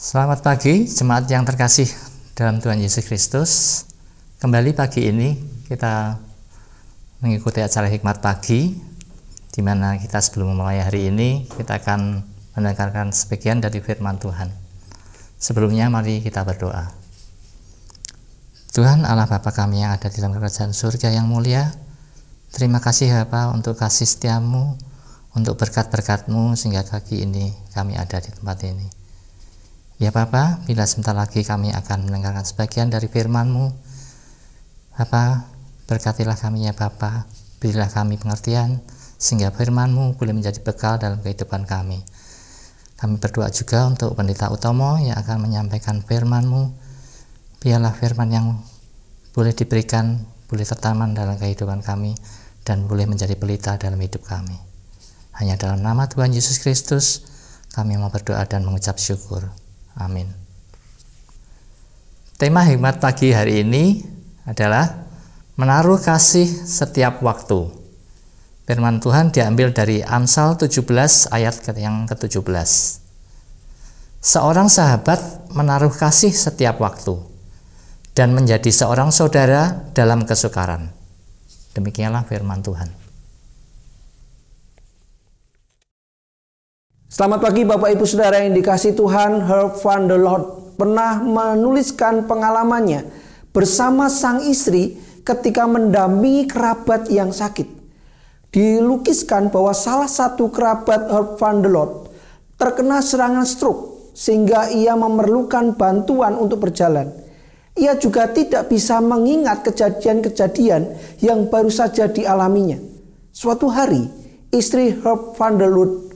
Selamat pagi, jemaat yang terkasih dalam Tuhan Yesus Kristus. Kembali pagi ini kita mengikuti acara hikmat pagi, di mana kita sebelum memulai hari ini kita akan mendengarkan sebagian dari firman Tuhan. Sebelumnya mari kita berdoa. Tuhan Allah Bapa kami yang ada di dalam kerajaan surga yang mulia, terima kasih Bapa untuk kasih setiamu, untuk berkat-berkatmu sehingga kaki ini kami ada di tempat ini. Ya Bapa, bila sebentar lagi kami akan mendengarkan sebagian dari firman-Mu, Bapa, berkatilah kami ya Bapa, berilah kami pengertian, sehingga firman-Mu boleh menjadi bekal dalam kehidupan kami. Kami berdoa juga untuk pendeta Utomo yang akan menyampaikan firman-Mu, biarlah firman yang boleh diberikan, boleh tertaman dalam kehidupan kami, dan boleh menjadi pelita dalam hidup kami. Hanya dalam nama Tuhan Yesus Kristus, kami mau berdoa dan mengucap syukur. Amin. Tema hikmat pagi hari ini adalah menaruh kasih setiap waktu. Firman Tuhan diambil dari Amsal 17 ayat yang ke-17. Seorang sahabat menaruh kasih setiap waktu dan menjadi seorang saudara dalam kesukaran. Demikianlah firman Tuhan. Selamat pagi Bapak Ibu Saudara yang dikasih Tuhan Herb van der Lord pernah menuliskan pengalamannya bersama sang istri ketika mendampingi kerabat yang sakit. Dilukiskan bahwa salah satu kerabat Herb van der Lord terkena serangan stroke sehingga ia memerlukan bantuan untuk berjalan. Ia juga tidak bisa mengingat kejadian-kejadian yang baru saja dialaminya. Suatu hari, istri Herb van der Lord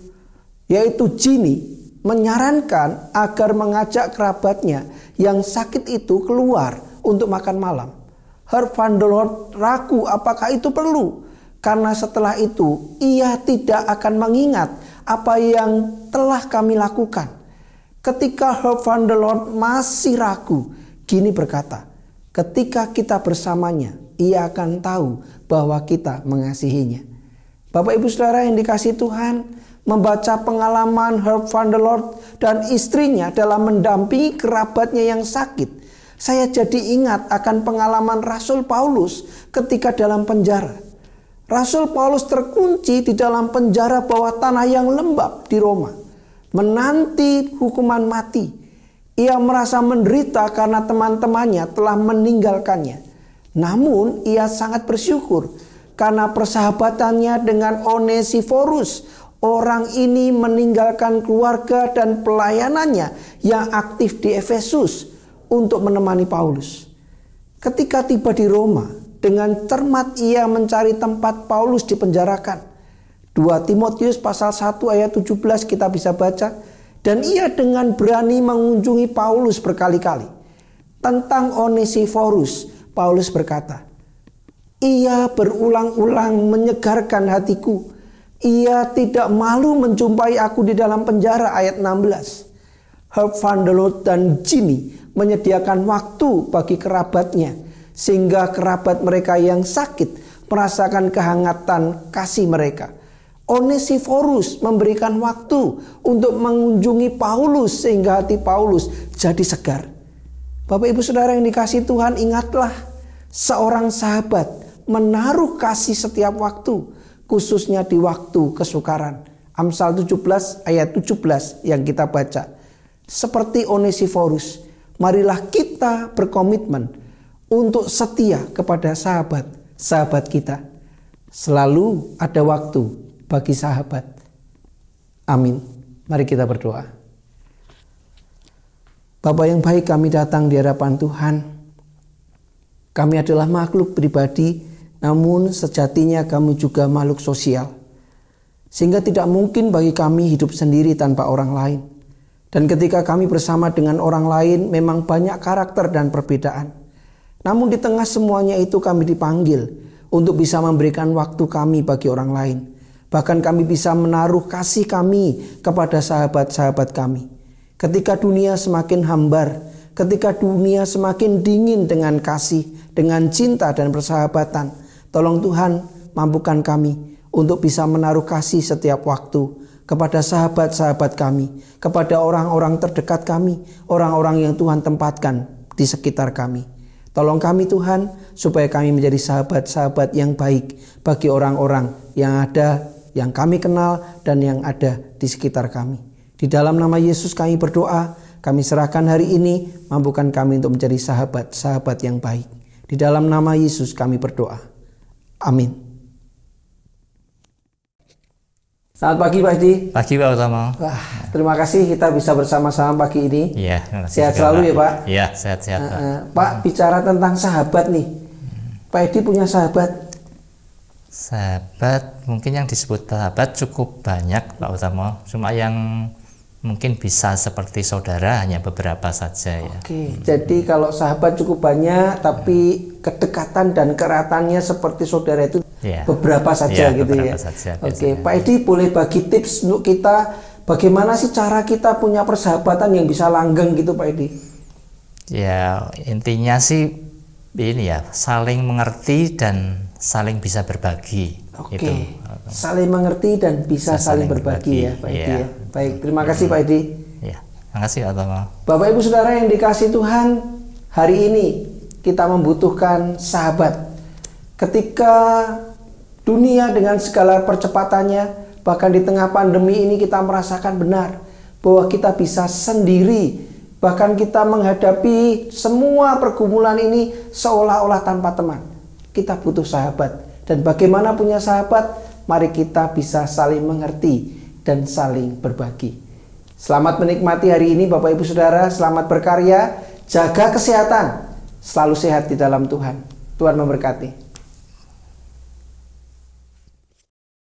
yaitu Jini, menyarankan agar mengajak kerabatnya yang sakit itu keluar untuk makan malam. Her van der Lord ragu apakah itu perlu, karena setelah itu ia tidak akan mengingat apa yang telah kami lakukan. Ketika Her van der Lord masih ragu, Gini berkata, ketika kita bersamanya, ia akan tahu bahwa kita mengasihinya. Bapak ibu saudara yang dikasih Tuhan, membaca pengalaman Herb van der Lord dan istrinya dalam mendampingi kerabatnya yang sakit, saya jadi ingat akan pengalaman Rasul Paulus ketika dalam penjara. Rasul Paulus terkunci di dalam penjara bawah tanah yang lembab di Roma, menanti hukuman mati. Ia merasa menderita karena teman-temannya telah meninggalkannya. Namun ia sangat bersyukur karena persahabatannya dengan Onesiphorus. Orang ini meninggalkan keluarga dan pelayanannya yang aktif di Efesus untuk menemani Paulus. Ketika tiba di Roma, dengan cermat ia mencari tempat Paulus dipenjarakan. 2 Timotius pasal 1 ayat 17 kita bisa baca dan ia dengan berani mengunjungi Paulus berkali-kali. Tentang Onesiphorus, Paulus berkata, "Ia berulang-ulang menyegarkan hatiku ia tidak malu menjumpai aku di dalam penjara ayat 16. Herb van der dan Jimmy menyediakan waktu bagi kerabatnya sehingga kerabat mereka yang sakit merasakan kehangatan kasih mereka. Onesiphorus memberikan waktu untuk mengunjungi Paulus sehingga hati Paulus jadi segar. Bapak Ibu Saudara yang dikasih Tuhan, ingatlah seorang sahabat menaruh kasih setiap waktu khususnya di waktu kesukaran. Amsal 17 ayat 17 yang kita baca. Seperti Onesiphorus, marilah kita berkomitmen untuk setia kepada sahabat-sahabat kita. Selalu ada waktu bagi sahabat. Amin. Mari kita berdoa. Bapak yang baik kami datang di hadapan Tuhan. Kami adalah makhluk pribadi namun sejatinya kami juga makhluk sosial. Sehingga tidak mungkin bagi kami hidup sendiri tanpa orang lain. Dan ketika kami bersama dengan orang lain memang banyak karakter dan perbedaan. Namun di tengah semuanya itu kami dipanggil untuk bisa memberikan waktu kami bagi orang lain. Bahkan kami bisa menaruh kasih kami kepada sahabat-sahabat kami. Ketika dunia semakin hambar, ketika dunia semakin dingin dengan kasih, dengan cinta dan persahabatan, Tolong Tuhan, mampukan kami untuk bisa menaruh kasih setiap waktu kepada sahabat-sahabat kami, kepada orang-orang terdekat kami, orang-orang yang Tuhan tempatkan di sekitar kami. Tolong kami Tuhan supaya kami menjadi sahabat-sahabat yang baik bagi orang-orang yang ada, yang kami kenal dan yang ada di sekitar kami. Di dalam nama Yesus kami berdoa, kami serahkan hari ini, mampukan kami untuk menjadi sahabat-sahabat yang baik. Di dalam nama Yesus kami berdoa. Amin. Selamat pagi Pak Edi. Pagi Pak Utama. Wah, terima kasih kita bisa bersama-sama pagi ini. Iya, sehat selalu ya Pak. Iya, sehat-sehat Pak. Eh, eh, Pak bicara tentang sahabat nih. Pak Edi punya sahabat. Sahabat mungkin yang disebut sahabat cukup banyak Pak Utama. Cuma yang mungkin bisa seperti saudara hanya beberapa saja ya. Oke, jadi kalau sahabat cukup banyak tapi kedekatan dan keratannya seperti saudara itu iya. iya, gitu ya. beberapa saja ya, gitu beberapa ya. Saja, Oke, Pak Edi boleh bagi tips untuk kita bagaimana sih cara kita punya persahabatan yang bisa langgeng gitu Pak Edi? Ya, intinya sih ini ya, saling mengerti dan saling bisa berbagi. Oke. Okay. Gitu. Saling mengerti dan bisa, bisa saling, saling berbagi, berbagi ya Pak Edi iya. ya. Baik, terima kasih Pak Edi. Ya, terima kasih Atama. Bapak Ibu Saudara yang dikasih Tuhan, hari ini kita membutuhkan sahabat. Ketika dunia dengan segala percepatannya, bahkan di tengah pandemi ini kita merasakan benar bahwa kita bisa sendiri Bahkan kita menghadapi semua pergumulan ini seolah-olah tanpa teman. Kita butuh sahabat. Dan bagaimana punya sahabat? Mari kita bisa saling mengerti dan saling berbagi. Selamat menikmati hari ini Bapak Ibu Saudara, selamat berkarya, jaga kesehatan, selalu sehat di dalam Tuhan. Tuhan memberkati.